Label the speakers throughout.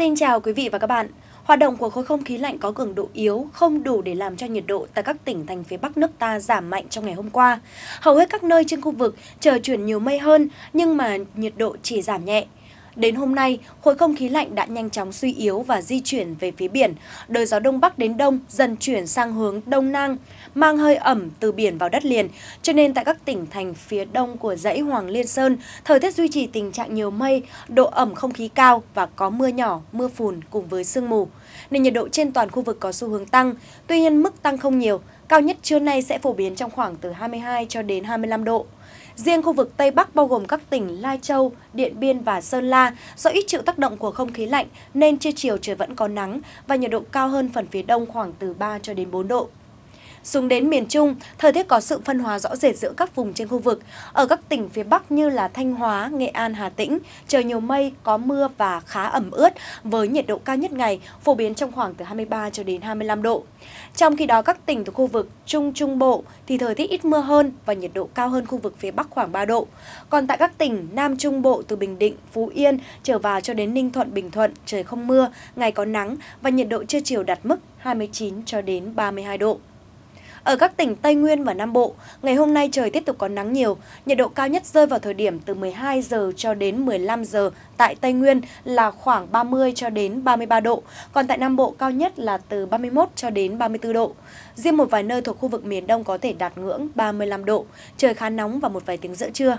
Speaker 1: Xin chào quý vị và các bạn. Hoạt động của khối không khí lạnh có cường độ yếu không đủ để làm cho nhiệt độ tại các tỉnh thành phía Bắc nước ta giảm mạnh trong ngày hôm qua. Hầu hết các nơi trên khu vực trời chuyển nhiều mây hơn nhưng mà nhiệt độ chỉ giảm nhẹ. Đến hôm nay, khối không khí lạnh đã nhanh chóng suy yếu và di chuyển về phía biển. Đời gió đông bắc đến đông dần chuyển sang hướng đông nam, mang hơi ẩm từ biển vào đất liền. Cho nên tại các tỉnh thành phía đông của dãy Hoàng Liên Sơn, thời tiết duy trì tình trạng nhiều mây, độ ẩm không khí cao và có mưa nhỏ, mưa phùn cùng với sương mù. Nên nhiệt độ trên toàn khu vực có xu hướng tăng, tuy nhiên mức tăng không nhiều, cao nhất trưa nay sẽ phổ biến trong khoảng từ 22 cho đến 25 độ. Riêng khu vực Tây Bắc bao gồm các tỉnh Lai Châu, Điện Biên và Sơn La do ít chịu tác động của không khí lạnh nên trưa chiều trời vẫn có nắng và nhiệt độ cao hơn phần phía đông khoảng từ 3 cho đến 4 độ. Xuống đến miền Trung, thời tiết có sự phân hóa rõ rệt giữa các vùng trên khu vực. Ở các tỉnh phía Bắc như là Thanh Hóa, Nghệ An, Hà Tĩnh, trời nhiều mây, có mưa và khá ẩm ướt với nhiệt độ cao nhất ngày phổ biến trong khoảng từ 23 cho đến 25 độ. Trong khi đó các tỉnh thuộc khu vực Trung Trung Bộ thì thời tiết ít mưa hơn và nhiệt độ cao hơn khu vực phía Bắc khoảng 3 độ. Còn tại các tỉnh Nam Trung Bộ từ Bình Định, Phú Yên trở vào cho đến Ninh Thuận, Bình Thuận trời không mưa, ngày có nắng và nhiệt độ trưa chiều đạt mức 29 cho đến 32 độ. Ở các tỉnh Tây Nguyên và Nam Bộ, ngày hôm nay trời tiếp tục có nắng nhiều, nhiệt độ cao nhất rơi vào thời điểm từ 12 giờ cho đến 15 giờ tại Tây Nguyên là khoảng 30 cho đến 33 độ, còn tại Nam Bộ cao nhất là từ 31 cho đến 34 độ. Riêng một vài nơi thuộc khu vực miền Đông có thể đạt ngưỡng 35 độ, trời khá nóng vào một vài tiếng giữa trưa.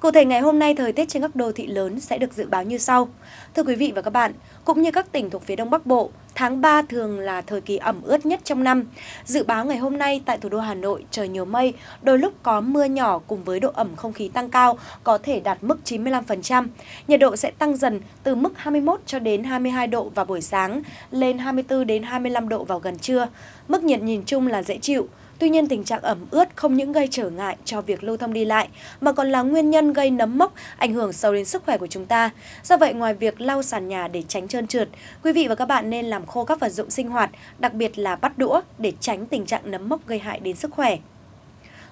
Speaker 1: Cụ thể ngày hôm nay thời tiết trên các đô thị lớn sẽ được dự báo như sau. Thưa quý vị và các bạn, cũng như các tỉnh thuộc phía Đông Bắc Bộ, tháng 3 thường là thời kỳ ẩm ướt nhất trong năm. Dự báo ngày hôm nay tại thủ đô Hà Nội trời nhiều mây, đôi lúc có mưa nhỏ cùng với độ ẩm không khí tăng cao, có thể đạt mức 95%. Nhiệt độ sẽ tăng dần từ mức 21 cho đến 22 độ vào buổi sáng, lên 24 đến 25 độ vào gần trưa. Mức nhiệt nhìn chung là dễ chịu. Tuy nhiên tình trạng ẩm ướt không những gây trở ngại cho việc lưu thông đi lại mà còn là nguyên nhân gây nấm mốc, ảnh hưởng sâu đến sức khỏe của chúng ta. Do vậy ngoài việc lau sàn nhà để tránh trơn trượt, quý vị và các bạn nên làm khô các vật dụng sinh hoạt, đặc biệt là bắt đũa để tránh tình trạng nấm mốc gây hại đến sức khỏe.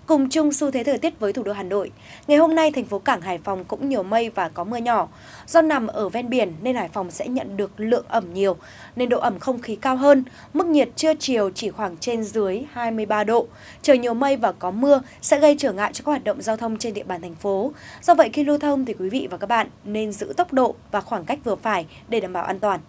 Speaker 1: Cùng chung xu thế thời tiết với thủ đô Hà Nội, ngày hôm nay thành phố Cảng Hải Phòng cũng nhiều mây và có mưa nhỏ. Do nằm ở ven biển nên Hải Phòng sẽ nhận được lượng ẩm nhiều, nên độ ẩm không khí cao hơn. Mức nhiệt trưa chiều chỉ khoảng trên dưới 23 độ. Trời nhiều mây và có mưa sẽ gây trở ngại cho các hoạt động giao thông trên địa bàn thành phố. Do vậy khi lưu thông thì quý vị và các bạn nên giữ tốc độ và khoảng cách vừa phải để đảm bảo an toàn.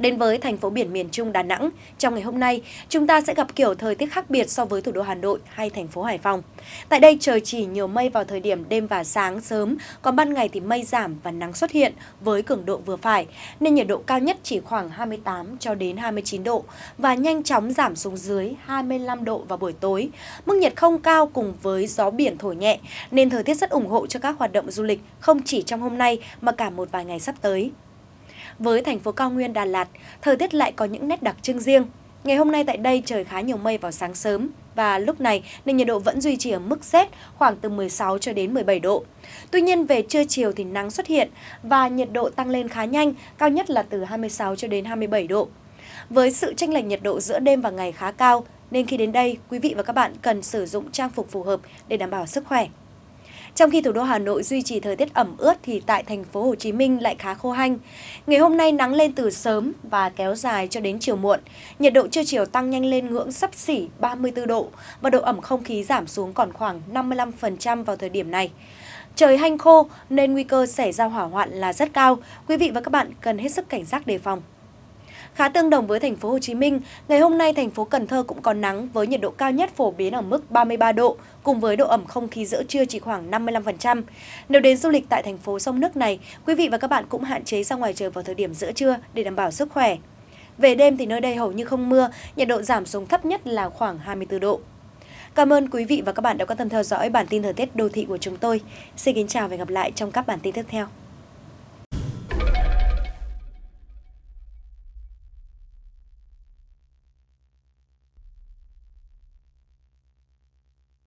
Speaker 1: Đến với thành phố biển miền Trung Đà Nẵng, trong ngày hôm nay, chúng ta sẽ gặp kiểu thời tiết khác biệt so với thủ đô Hà Nội hay thành phố Hải Phòng. Tại đây trời chỉ nhiều mây vào thời điểm đêm và sáng sớm, còn ban ngày thì mây giảm và nắng xuất hiện với cường độ vừa phải, nên nhiệt độ cao nhất chỉ khoảng 28 cho đến 29 độ và nhanh chóng giảm xuống dưới 25 độ vào buổi tối. Mức nhiệt không cao cùng với gió biển thổi nhẹ nên thời tiết rất ủng hộ cho các hoạt động du lịch không chỉ trong hôm nay mà cả một vài ngày sắp tới với thành phố cao nguyên Đà Lạt, thời tiết lại có những nét đặc trưng riêng. Ngày hôm nay tại đây trời khá nhiều mây vào sáng sớm và lúc này nên nhiệt độ vẫn duy trì ở mức rét khoảng từ 16 cho đến 17 độ. Tuy nhiên về trưa chiều thì nắng xuất hiện và nhiệt độ tăng lên khá nhanh, cao nhất là từ 26 cho đến 27 độ. Với sự tranh lệch nhiệt độ giữa đêm và ngày khá cao, nên khi đến đây, quý vị và các bạn cần sử dụng trang phục phù hợp để đảm bảo sức khỏe. Trong khi thủ đô Hà Nội duy trì thời tiết ẩm ướt thì tại thành phố Hồ Chí Minh lại khá khô hanh. Ngày hôm nay nắng lên từ sớm và kéo dài cho đến chiều muộn. Nhiệt độ trưa chiều tăng nhanh lên ngưỡng sắp xỉ 34 độ và độ ẩm không khí giảm xuống còn khoảng 55% vào thời điểm này. Trời hanh khô nên nguy cơ xảy ra hỏa hoạn là rất cao. Quý vị và các bạn cần hết sức cảnh giác đề phòng. Khá tương đồng với thành phố Hồ Chí Minh, ngày hôm nay thành phố Cần Thơ cũng có nắng với nhiệt độ cao nhất phổ biến ở mức 33 độ, cùng với độ ẩm không khí giữa trưa chỉ khoảng 55%. Nếu đến du lịch tại thành phố sông nước này, quý vị và các bạn cũng hạn chế ra ngoài trời vào thời điểm giữa trưa để đảm bảo sức khỏe. Về đêm thì nơi đây hầu như không mưa, nhiệt độ giảm xuống thấp nhất là khoảng 24 độ. Cảm ơn quý vị và các bạn đã quan tâm theo dõi bản tin thời tiết đô thị của chúng tôi. Xin kính chào và hẹn gặp lại trong các bản tin tiếp theo.